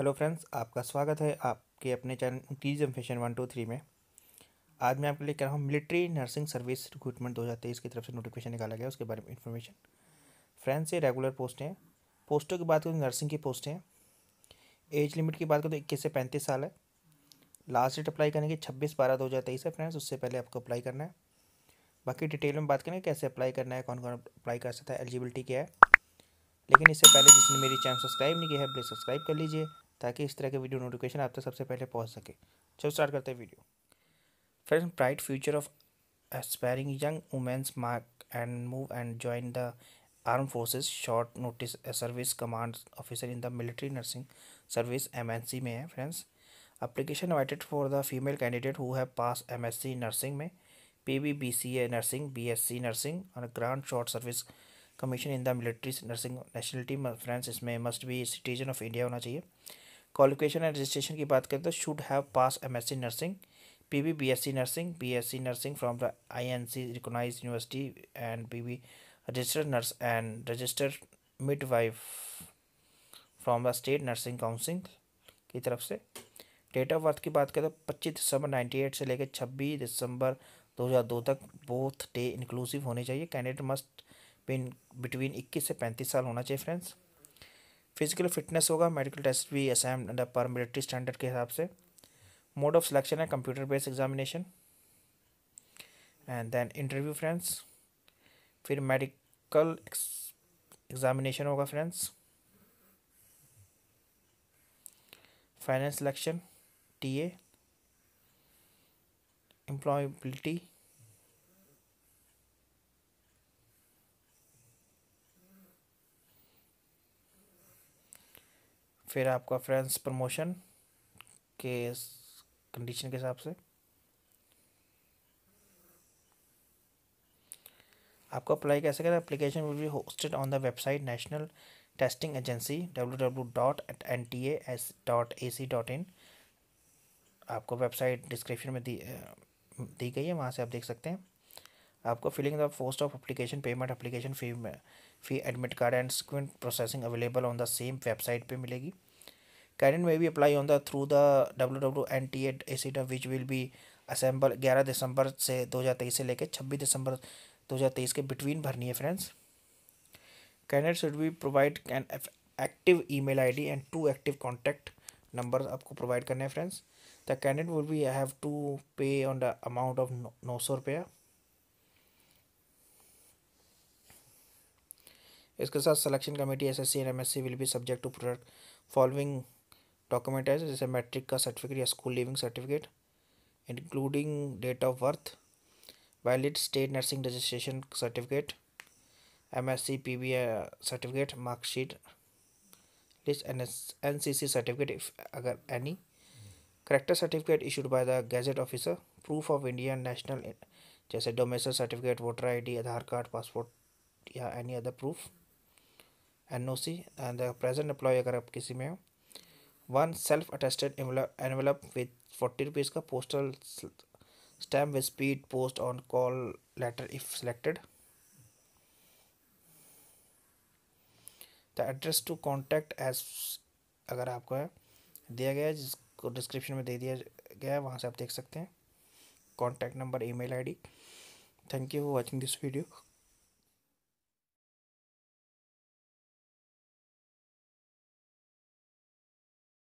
hello friends आपका स्वागत है आपके अपने चैनल टीजम फैशन वन टू थ्री में आज मैं आपके लिए कह रहा हूँ मिलिट्री नर्सिंग सर्विस रिक्रूटमेंट दो हज़ार तेईस की तरफ से नोटिफिकेशन निकाला गया उसके बारे में इन्फॉर्मेशन फ्रेंड्स ये रेगुलर पोस्ट हैं पोस्टों की बात करें नर्सिंग की पोस्ट हैं एज लिमिट की बात करें तो इक्कीस से पैंतीस साल है लास्ट डेट अप्लाई करने की छब्बीस बारह दो हज़ार तेईस है फ्रेंड्स उससे पहले आपको अप्लाई करना है बाकी डिटेल में बात करेंगे कैसे अप्लाई करना है कौन कौन अप्लाई कर सकता है एलिजिबिलिटी क्या है लेकिन इससे पहले जिसने मेरी चैनल सब्सक्राइब नहीं किया है प्लीज़ सब्सक्राइब कर लीजिए ताकि इस तरह के वीडियो नोटिफिकेशन आप तक तो सबसे पहले पहुँच सके चलो स्टार्ट करते हैं video friends bright future of aspiring young womens mark and move and join the arm forces short notice service command officer in the military nursing service M में है friends application waited for the female candidate who have pass C nursing में P B B C A nursing B S C nursing और grant short service commission in the military nursing nationality friends इसमें must B citizen of India होना चाहिए qualification and registration की बात करें तो should have pass M S C nursing P B B S C nursing B S C nursing from the I N C recognise university and P B registered nurse and registered midwife from the state nursing council की तरफ से date of birth की बात करें तो पच्चीस दिसंबर ninety eight से लेकर छब्बीस दिसंबर दो हज़ार दो तक बोथ डे इंक्लूसिव होने चाहिए कैंडिडेट मस्ट बिन बिटवीन इक्कीस से पैंतीस साल होना चाहिए फ्रेंड्स फिजिकल फिटनेस होगा मेडिकल टेस्ट भी असाइम एम पर मिलिट्री स्टैंडर्ड के हिसाब से मोड ऑफ सिलेक्शन है computer based examination and then interview friends फिर मेडिकल एग्जामिनेशन होगा फ्रेंड्स फाइनेंस सिलेक्शन टी एम्प्लॉयबिलिटी फिर आपका फ्रेंड्स प्रमोशन के कंडीशन के हिसाब से आपको अप्लाई कैसे करें application will be hosted on the website national testing agency W W dot N T S dot A C dot in आपको वेबसाइट डिस्क्रिप्शन में दी दी गई है वहाँ से आप देख सकते हैं आपको filling the post of application payment application fee fee admit card and screen processing available on the same website पे मिलेगी में भी होता through the W W N T add A C W which will be assemble ग्यारह दिसंबर से दो हज़ार तेईस से लेकर छब्बीस दिसंबर दो हज़ार तेईस के बिटवीन भरनी है friends candidate should be provide can active I D and two active contact number आपको प्रोवाइड करने हैं friends the candidate will be have to pay on the amount of नौ सौ रुपया इसके साथ selection committee SSC and MSC will be subject to product following document है जैसे मैट्रिक का सर्टिफिकेट या school living certificate including date of birth valid state nursing registration certificate M S C P B certificate marksheet list N S N C C certificate if अगर any character certificate issued by the gazette officer proof of Indian national जैसे domestic certificate voter I D Aadhaar card passport या any other proof N O C and present employ अगर आप किसी में हो one self attested envelope with forty rupees का postal stamp with speed post on call letter if selected the address to contact age अगर आपको है दिया गया है जिसको डिस्क्रिप्शन में दे दिया गया है वहाँ से आप देख सकते हैं contact number email I D thank you for watching this video